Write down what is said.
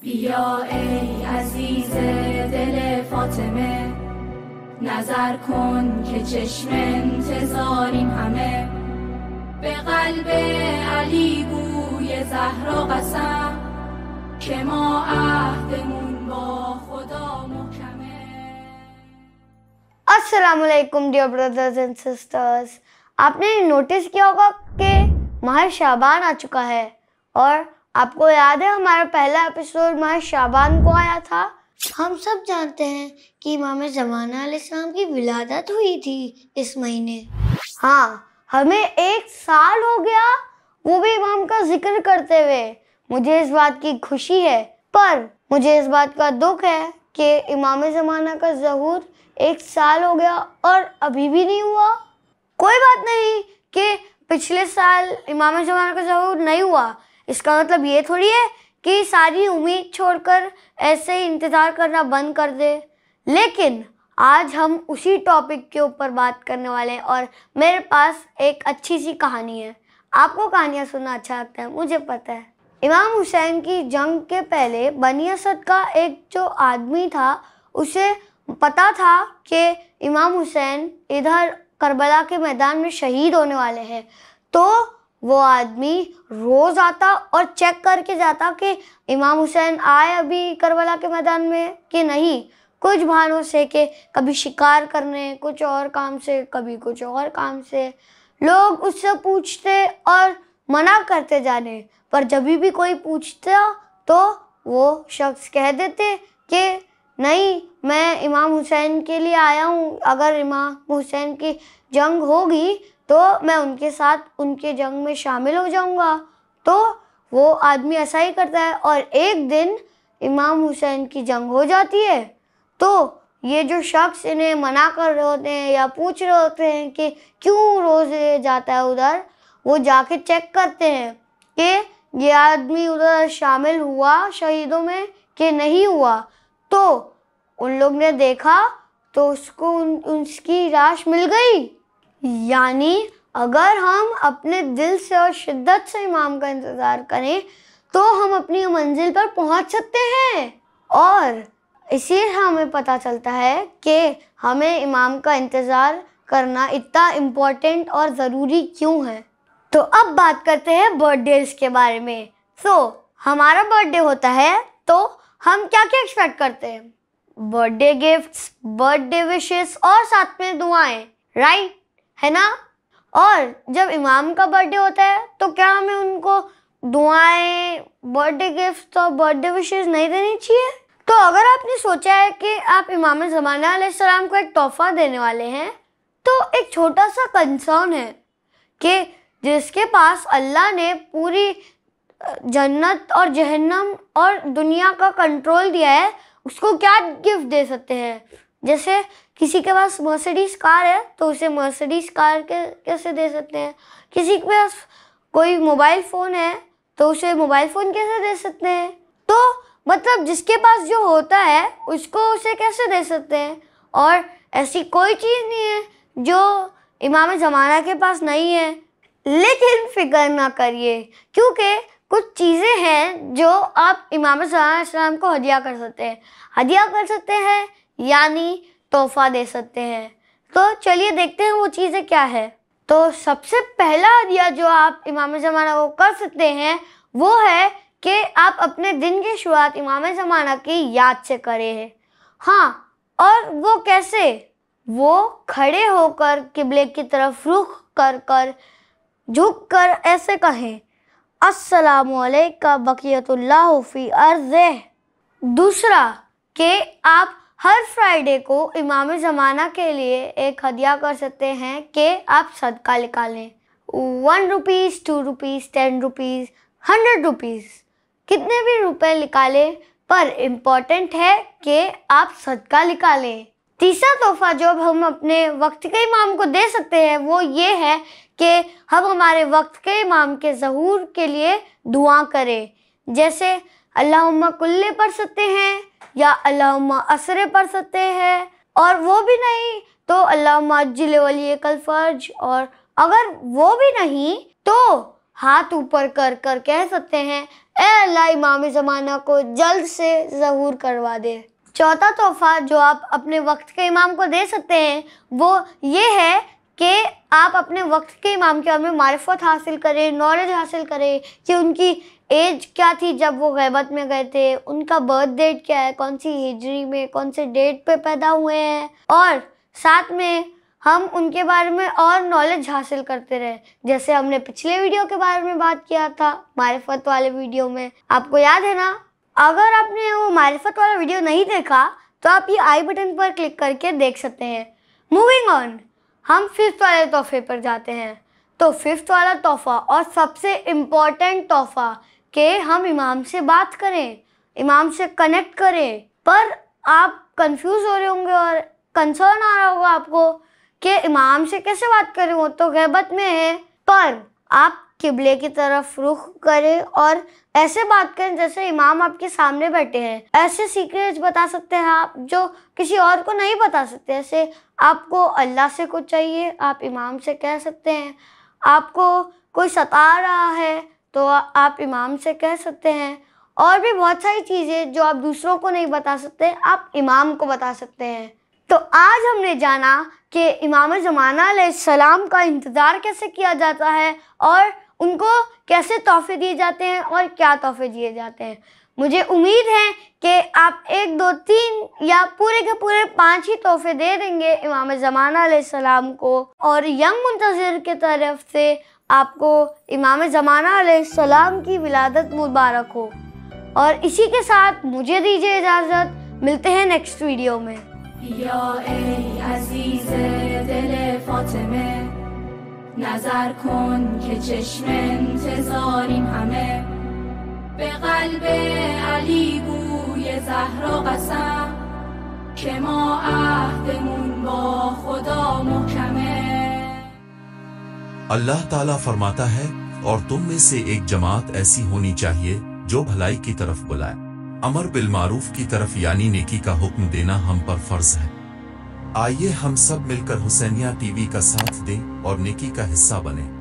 بیا ای عزیز دل فاطمه نظر کن که چشم انتظاریم همه به قلب علی بوی و قسم که ما عهدمون با خدا محکمه السلام علیکم دیو برادرز ان سسترز آپ نے نوٹس کیا ہوگا کہ ماہ شعبان آ ہے اور आपको याद है हमारा पहला एपिसोड माँ शाबान को आया था हम सब जानते हैं कि इमाम जमाना इस्लाम की विलादत हुई थी इस महीने हाँ हमें एक साल हो गया वो भी इमाम का जिक्र करते हुए मुझे इस बात की खुशी है पर मुझे इस बात का दुख है कि इमाम ज़माना का जहूर एक साल हो गया और अभी भी नहीं हुआ कोई बात नहीं कि पिछले साल इमाम ज़माना का जहूर नहीं हुआ इसका मतलब ये थोड़ी है कि सारी उम्मीद छोड़कर ऐसे ही इंतज़ार करना बंद कर दे लेकिन आज हम उसी टॉपिक के ऊपर बात करने वाले हैं और मेरे पास एक अच्छी सी कहानी है आपको कहानियाँ सुनना अच्छा लगता है मुझे पता है इमाम हुसैन की जंग के पहले बनी असद का एक जो आदमी था उसे पता था कि इमाम हुसैन इधर करबला के मैदान में शहीद होने वाले हैं तो वो आदमी रोज़ आता और चेक करके जाता कि इमाम हुसैन आए अभी करबला के मैदान में कि नहीं कुछ बहानों से कि कभी शिकार करने कुछ और काम से कभी कुछ और काम से लोग उससे पूछते और मना करते जाने पर जब भी कोई पूछता तो वो शख्स कह देते कि नहीं मैं इमाम हुसैन के लिए आया हूँ अगर इमाम हुसैन की जंग होगी तो मैं उनके साथ उनके जंग में शामिल हो जाऊंगा तो वो आदमी ऐसा ही करता है और एक दिन इमाम हुसैन की जंग हो जाती है तो ये जो शख्स इन्हें मना कर रहे होते हैं या पूछ रहे होते हैं कि क्यों रोज़ ये जाता है उधर वो जाके चेक करते हैं कि ये आदमी उधर शामिल हुआ शहीदों में कि नहीं हुआ तो उन लोग ने देखा तो उसको उन उसकी लाश मिल गई यानी अगर हम अपने दिल से और शिद्दत से इमाम का इंतज़ार करें तो हम अपनी मंजिल पर पहुंच सकते हैं और इसी हमें पता चलता है कि हमें इमाम का इंतज़ार करना इतना इम्पोर्टेंट और ज़रूरी क्यों है तो अब बात करते हैं बर्थडेज के बारे में सो so, हमारा बर्थडे होता है तो हम क्या क्या एक्सपेक्ट करते हैं बर्थडे गिफ्ट्स बर्थडे विशेस और साथ में दुआएं राइट है ना और जब इमाम का बर्थडे होता है तो क्या हमें उनको दुआएं बर्थडे गिफ्ट और बर्थडे विशेष नहीं देनी चाहिए तो अगर आपने सोचा है कि आप इमाम ज़माना सलाम को एक तोहफ़ा देने वाले हैं तो एक छोटा सा कंसर्न है कि जिसके पास अल्लाह ने पूरी जन्नत और जहन्नम और दुनिया का कंट्रोल दिया है उसको क्या गिफ्ट दे सकते हैं जैसे किसी के पास मर्सिडीज कार है तो उसे मर्सिडीज कार के कैसे दे सकते हैं किसी के पास कोई मोबाइल फ़ोन है तो उसे मोबाइल फ़ोन कैसे दे सकते हैं तो मतलब जिसके पास जो होता है उसको उसे कैसे दे सकते हैं और ऐसी कोई चीज़ नहीं है जो इमाम ज़माना के पास नहीं है लेकिन फिक्र ना करिए क्योंकि कुछ चीज़ें हैं जो आप इमाम को हदिया कर सकते हैं हदिया कर सकते हैं यानी तोहफा दे सकते हैं तो चलिए देखते हैं वो चीज़ें क्या है तो सबसे पहला हदिया जो आप इमाम ज़माना को कर सकते हैं वो है कि आप अपने दिन की शुरुआत इमाम ज़माना की याद से करें हाँ और वो कैसे वो खड़े होकर किबले की तरफ रुख कर कर झुक कर ऐसे कहें असलका बकीतुल्लाफ़ी अर्ज़ दूसरा कि आप हर फ्राइडे को इमाम ज़माना के लिए एक हदिया कर सकते हैं कि आप सदका निकालें one rupees two rupees ten rupees hundred rupees कितने भी रुपए निकालें पर इम्पॉर्टेंट है कि आप सदका निकालें तीसरा तोहफा जो हम अपने वक्त के इमाम को दे सकते हैं वो ये है कि हम हमारे वक्त के इमाम के जहूर के लिए दुआ करें जैसे अल्लाह कुल्ले पढ़ सकते हैं या अलामा असरे पढ़ सकते हैं और वो भी नहीं तो अलामा जिले वाली कल फर्ज और अगर वो भी नहीं तो हाथ ऊपर कर कर कह सकते हैं ए अल्लाह इमाम ज़माना को जल्द से जहूर करवा दे चौथा तोहफा जो आप अपने वक्त के इमाम को दे सकते हैं वो ये है कि आप अपने वक्त के इमाम के बारे में मारफत हासिल करें नॉलेज हासिल करें कि उनकी एज क्या थी जब वो गैबत में गए थे उनका बर्थ डेट क्या है कौन सी हिजरी में कौन से डेट पे पैदा हुए हैं और साथ में हम उनके बारे में और नॉलेज हासिल करते रहे जैसे हमने पिछले वीडियो के बारे में बात किया था मारिफत वाले वीडियो में आपको याद है ना अगर आपने वो मारिफत वाला वीडियो नहीं देखा तो आप ये आई बटन पर क्लिक करके देख सकते हैं मूविंग ऑन हम फिफ्थ वाले तोहफे पर जाते हैं तो फिफ्थ वाला तोहफा और सबसे इम्पोर्टेंट तोहफा कि हम इमाम से बात करें इमाम से कनेक्ट करें पर आप कंफ्यूज हो रहे होंगे और कंसर्न आ रहा होगा आपको कि इमाम से कैसे बात करें वो तो गहबत में है पर आप किबले की तरफ रुख करें और ऐसे बात करें जैसे इमाम आपके सामने बैठे हैं ऐसे सीक्रेट्स बता सकते हैं आप जो किसी और को नहीं बता सकते ऐसे आपको अल्लाह से कुछ चाहिए आप इमाम से कह सकते हैं आपको कोई सता रहा है तो आप इमाम से कह सकते हैं और भी बहुत सारी चीज़ें जो आप दूसरों को नहीं बता सकते आप इमाम को बता सकते हैं तो आज हमने जाना कि इमाम ज़माना सलाम का इंतज़ार कैसे किया जाता है और उनको कैसे तोहफे दिए जाते हैं और क्या तोहफे दिए जाते हैं मुझे उम्मीद है कि आप एक दो तीन या पूरे के पूरे पांच ही तोहफे दे देंगे इमाम ज़माना सलाम को और यंग मुंतज़र की तरफ से آپ کو امام زمانہ علیہ السلام کی ولادت مبارک ہو اور اسی کے ساتھ مجھے دیجے اجازت ملتے ہیں نیکسٹ ویڈیو میں یا ای عزیز دل فاطمه نظر کن که چشم انتظاریم همه به قلب علی بوی زهر و قسم که ما عهدمون با خدا محکمه अल्लाह ताला फरमाता है और तुम में से एक जमात ऐसी होनी चाहिए जो भलाई की तरफ बुलाए अमर बिलमारूफ की तरफ यानी नेकी का हुक्म देना हम पर फर्ज है आइए हम सब मिलकर हुसैनिया टीवी का साथ दें और नेकी का हिस्सा बने